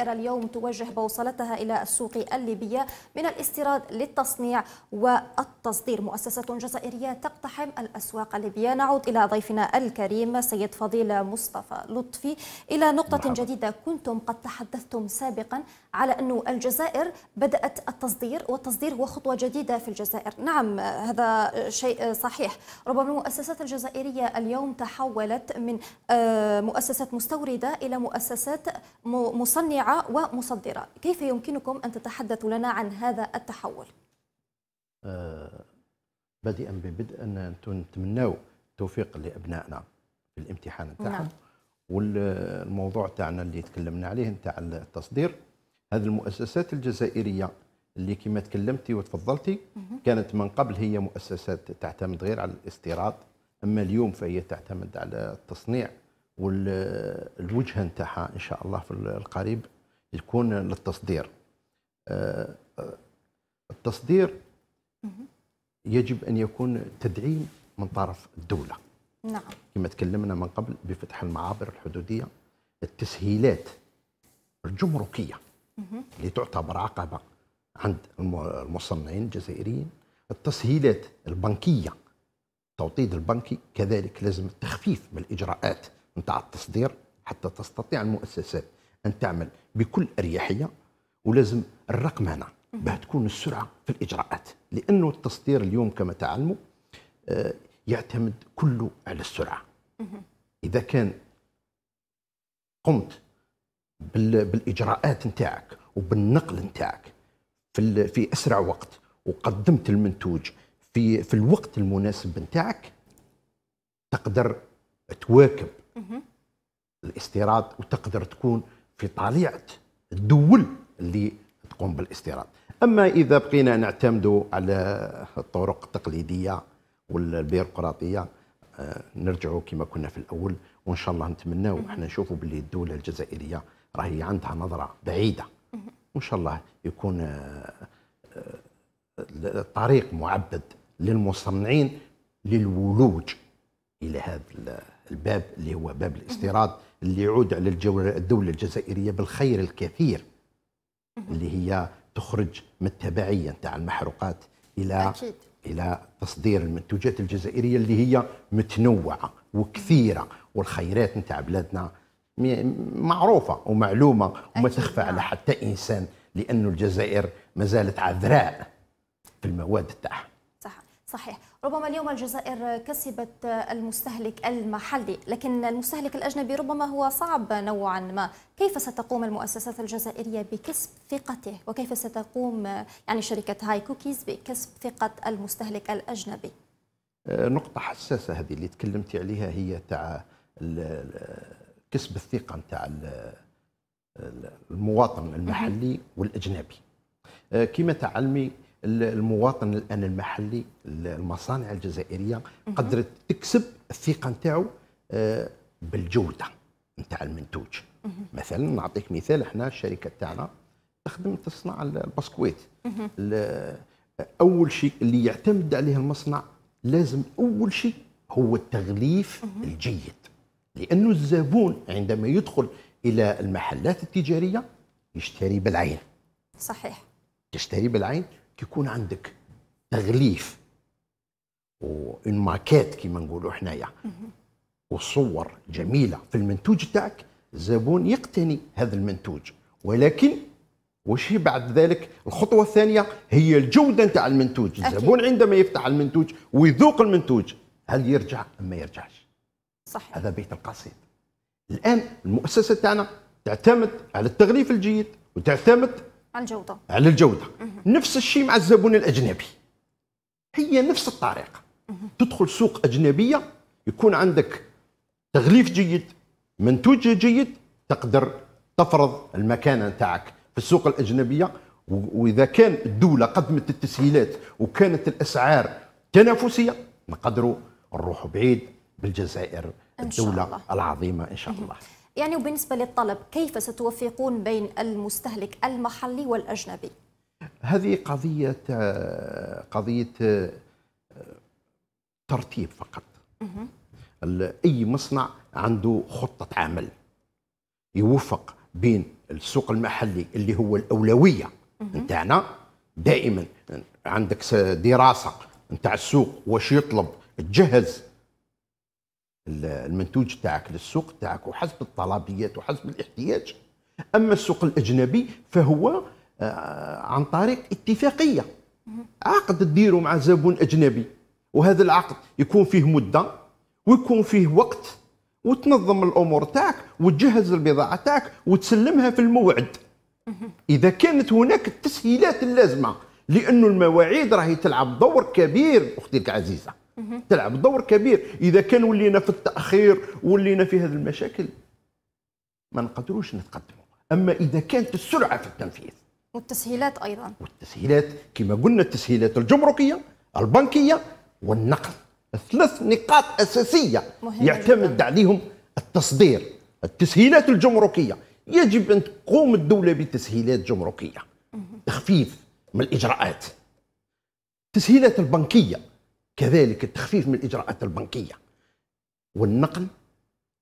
اليوم توجه بوصلتها إلى السوق الليبية من الاستيراد للتصنيع والتصدير مؤسسة جزائرية تقتحم الأسواق الليبية نعود إلى ضيفنا الكريم سيد فضيل مصطفى لطفي إلى نقطة مرحبا. جديدة كنتم قد تحدثتم سابقا على أن الجزائر بدأت التصدير والتصدير هو خطوة جديدة في الجزائر نعم هذا شيء صحيح ربما المؤسسات الجزائرية اليوم تحولت من آه، مؤسسات مستوردة إلى مؤسسات مصنعة مبيعة ومصدرة كيف يمكنكم أن تتحدثوا لنا عن هذا التحول؟ آه بادئا ببدء أن نتمناو التوفيق لأبنائنا في الامتحان نتاعهم نعم. والموضوع تاعنا اللي تكلمنا عليه نتاع التصدير هذه المؤسسات الجزائرية اللي كما تكلمتي وتفضلتي كانت من قبل هي مؤسسات تعتمد غير على الاستيراد اما اليوم فهي تعتمد على التصنيع والوجهه نتاعها ان شاء الله في القريب يكون للتصدير آه، التصدير يجب أن يكون تدعيم من طرف الدولة نعم كما تكلمنا من قبل بفتح المعابر الحدودية التسهيلات الجمركية اللي تعتبر عقبة عند المصنعين الجزائريين التسهيلات البنكية التوطيد البنكي كذلك لازم التخفيف من الإجراءات نتاع التصدير حتى تستطيع المؤسسات ان تعمل بكل اريحيه ولازم الرقمنه باه تكون السرعه في الاجراءات لانه التصدير اليوم كما تعلموا آه، يعتمد كله على السرعه اذا كان قمت بالاجراءات نتاعك وبالنقل نتاعك في في اسرع وقت وقدمت المنتوج في في الوقت المناسب نتاعك تقدر تواكب الاستيراد وتقدر تكون في طليعة الدول اللي تقوم بالاستيراد اما اذا بقينا نعتمدوا على الطرق التقليديه والبيروقراطيه آه، نرجعوا كما كنا في الاول وان شاء الله نتمناو احنا نشوفوا باللي الدوله الجزائريه راهي عندها نظره بعيده وان شاء الله يكون آه، آه، الطريق معبد للمصنعين للولوج الى هذا الباب اللي هو باب الاستيراد اللي يعود على الدولة الجزائرية بالخير الكثير اللي هي تخرج من التبعية نتاع المحروقات إلى أكيد. إلى تصدير المنتوجات الجزائرية اللي هي متنوعة وكثيرة والخيرات نتاع بلادنا معروفة ومعلومة وما تخفى على نعم. حتى إنسان لأنه الجزائر ما زالت عذراء في المواد تاعها صح صحيح ربما اليوم الجزائر كسبت المستهلك المحلي لكن المستهلك الأجنبي ربما هو صعب نوعا ما كيف ستقوم المؤسسات الجزائرية بكسب ثقته وكيف ستقوم يعني شركة هاي كوكيز بكسب ثقة المستهلك الأجنبي أه، نقطة حساسة هذه اللي تكلمتي عليها هي تاع كسب الثقة نتاع المواطن المحلي والأجنبي أه، كما تعلمي المواطن الان المحلي المصانع الجزائريه قدرت تكسب الثقه نتاعو آه، بالجوده نتاع المنتوج مثلا نعطيك مثال احنا الشركه تاعنا تخدم تصنع البسكويت اول شيء اللي يعتمد عليه المصنع لازم اول شيء هو التغليف الجيد لانه الزبون عندما يدخل الى المحلات التجاريه يشتري بالعين صحيح تشتري بالعين كيكون عندك تغليف ماكيت كيما نقولوا حنايا وصور جميله في المنتوج تاعك الزبون يقتني هذا المنتوج ولكن وش هي بعد ذلك الخطوة الثانية هي الجودة نتاع المنتوج الزبون عندما يفتح المنتوج ويذوق المنتوج هل يرجع أم ما يرجعش صح هذا بيت القصيد الآن المؤسسة تاعنا تعتمد على التغليف الجيد وتعتمد على الجوده على الجوده نفس الشيء مع الزبون الاجنبي هي نفس الطريقه تدخل سوق اجنبيه يكون عندك تغليف جيد منتوج جيد تقدر تفرض المكانه نتاعك في السوق الاجنبيه واذا كان الدوله قدمت التسهيلات وكانت الاسعار تنافسيه نقدروا نروحوا بعيد بالجزائر الدوله العظيمه ان شاء الله يعني وبالنسبة للطلب كيف ستوفقون بين المستهلك المحلي والأجنبي؟ هذه قضية آه، قضية آه، ترتيب فقط أي مصنع عنده خطة عمل يوفق بين السوق المحلي اللي هو الأولوية نتاعنا دائما عندك دراسة نتاع السوق واش يطلب تجهز المنتوج تاعك للسوق تاعك وحسب الطلبيات وحسب الاحتياج اما السوق الاجنبي فهو آه، عن طريق اتفاقيه عقد ديروا مع زبون اجنبي وهذا العقد يكون فيه مده ويكون فيه وقت وتنظم الامور تاعك وتجهز البضاعه تاعك وتسلمها في الموعد اذا كانت هناك التسهيلات اللازمه لانه المواعيد راهي تلعب دور كبير اختي العزيزه تلعب دور كبير اذا كان ولينا في التاخير ولينا في هذه المشاكل ما نقدروش نتقدموا اما اذا كانت السرعه في التنفيذ والتسهيلات ايضا والتسهيلات كما قلنا التسهيلات الجمركيه البنكيه والنقل ثلاث نقاط اساسيه يعتمد جدا. عليهم التصدير التسهيلات الجمركيه يجب ان تقوم الدوله بتسهيلات جمركيه تخفيف من الاجراءات التسهيلات البنكيه كذلك التخفيف من الاجراءات البنكيه والنقل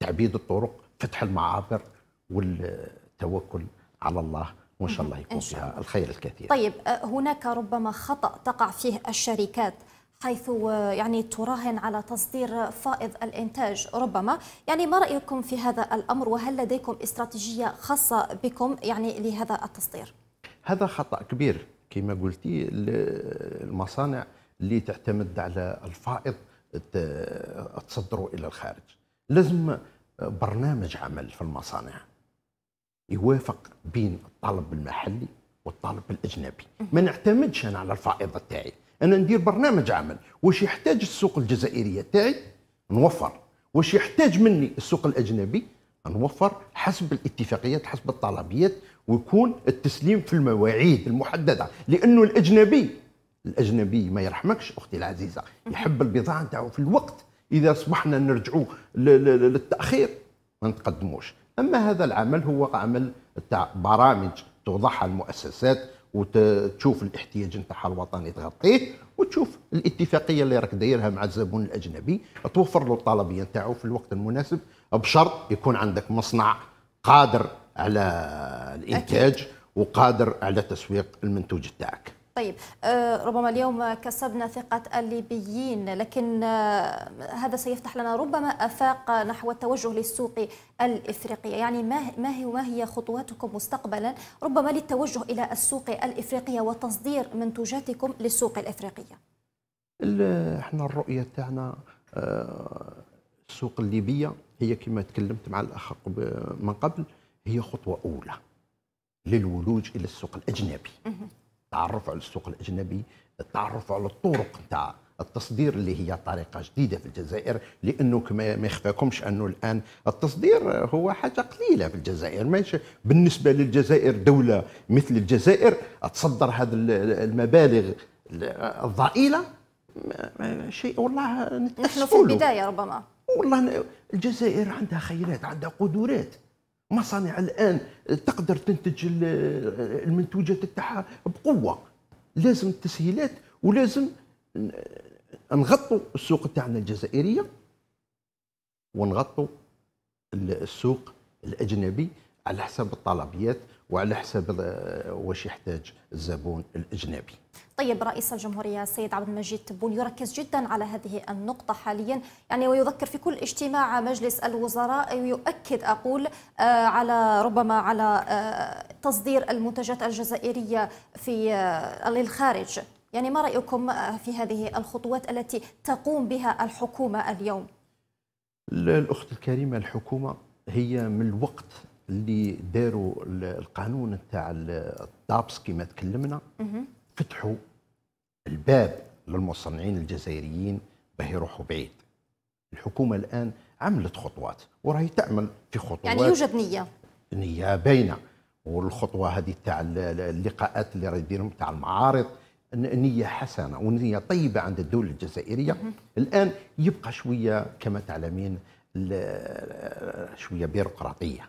تعبيد الطرق فتح المعابر والتوكل على الله وان شاء الله يكون فيها الخير الكثير. طيب أه، هناك ربما خطا تقع فيه الشركات حيث أه، يعني تراهن على تصدير فائض الانتاج ربما يعني ما رايكم في هذا الامر وهل لديكم استراتيجيه خاصه بكم يعني لهذا التصدير؟ هذا خطا كبير كما قلتي المصانع اللي تعتمد على الفائض تصدره الى الخارج لازم برنامج عمل في المصانع يوافق بين الطلب المحلي والطالب الاجنبي ما نعتمدش انا على الفائض تاعي انا ندير برنامج عمل واش يحتاج السوق الجزائريه تاعي نوفر واش يحتاج مني السوق الاجنبي نوفر حسب الاتفاقيات حسب الطلبيات ويكون التسليم في المواعيد المحدده لانه الاجنبي الاجنبي ما يرحمكش اختي العزيزه يحب البضاعه نتاعو في الوقت اذا اصبحنا نرجعوا للتاخير ما نتقدموش اما هذا العمل هو عمل تاع برامج توضعها المؤسسات وتشوف الاحتياج نتاعها الوطني تغطيه وتشوف الاتفاقيه اللي راك دايرها مع الزبون الاجنبي توفر له الطلبيه نتاعو في الوقت المناسب بشرط يكون عندك مصنع قادر على الانتاج وقادر على تسويق المنتوج تاعك طيب آه، ربما اليوم كسبنا ثقة الليبيين لكن آه، هذا سيفتح لنا ربما أفاق نحو التوجه للسوق الإفريقية يعني ما هي ما هي خطواتكم مستقبلا ربما للتوجه إلى السوق الإفريقية وتصدير منتوجاتكم للسوق الإفريقية احنا الرؤية تاعنا آه، السوق الليبية هي كما تكلمت مع الأخ من قبل هي خطوة أولى للولوج إلى السوق الأجنبي التعرف على السوق الاجنبي التعرف على الطرق نتاع التصدير اللي هي طريقه جديده في الجزائر لانه كما ما يخفاكمش انه الان التصدير هو حاجه قليله في الجزائر ماشي بالنسبه للجزائر دوله مثل الجزائر تصدر هذه المبالغ الضئيله شيء والله نحن في البدايه ربما والله الجزائر عندها خيرات عندها قدرات مصانع الان تقدر تنتج المنتوجات تاعها بقوه لازم التسهيلات ولازم نغطوا السوق تاعنا الجزائريه ونغطوا السوق الاجنبي على حسب الطلبيات وعلى حسب آه، واش يحتاج الزبون الاجنبي. طيب رئيس الجمهوريه السيد عبد المجيد تبون يركز جدا على هذه النقطه حاليا يعني ويذكر في كل اجتماع مجلس الوزراء يؤكد اقول آه، على ربما على آه، تصدير المنتجات الجزائريه في للخارج يعني ما رايكم في هذه الخطوات التي تقوم بها الحكومه اليوم؟ الاخت الكريمه الحكومه هي من الوقت اللي داروا القانون تاع الطابس كما تكلمنا فتحوا الباب للمصنعين الجزائريين باه يروحوا بعيد الحكومه الان عملت خطوات وراهي تعمل في خطوات يعني يوجد نيه نيه باينه والخطوه هذه تاع اللقاءات اللي راهي ديرهم تاع المعارض نية حسنة ونية طيبة عند الدولة الجزائرية الآن يبقى شوية كما تعلمين شوية بيروقراطية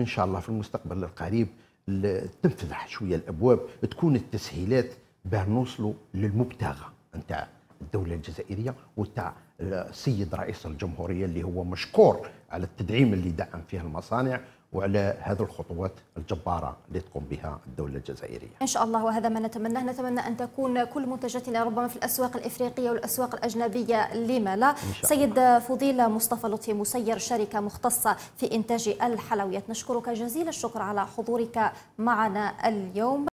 ان شاء الله في المستقبل القريب تنفتح شويه الابواب تكون التسهيلات باه نوصلوا للمبتغى نتاع الدوله الجزائريه وتاع السيد آه، رئيس الجمهوريه اللي هو مشكور على التدعيم اللي دعم فيه المصانع وعلى هذه الخطوات الجبارة اللي تقوم بها الدولة الجزائرية إن شاء الله وهذا ما نتمناه نتمنى أن تكون كل منتجاتنا ربما في الأسواق الإفريقية والأسواق الأجنبية لما لا سيد فضيلة مصطفى لطفي مسير شركة مختصة في إنتاج الحلويات نشكرك جزيل الشكر على حضورك معنا اليوم